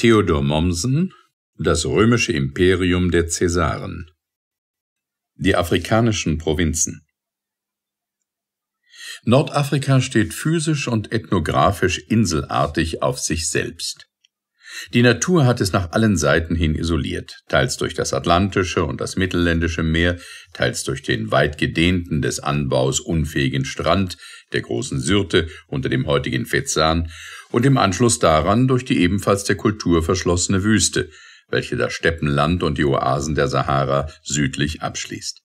Theodor Mommsen Das römische Imperium der Cäsaren Die afrikanischen Provinzen Nordafrika steht physisch und ethnografisch inselartig auf sich selbst. Die Natur hat es nach allen Seiten hin isoliert, teils durch das Atlantische und das Mittelländische Meer, teils durch den weit gedehnten, des Anbaus unfähigen Strand der großen Syrte unter dem heutigen Fezzan und im Anschluss daran durch die ebenfalls der Kultur verschlossene Wüste, welche das Steppenland und die Oasen der Sahara südlich abschließt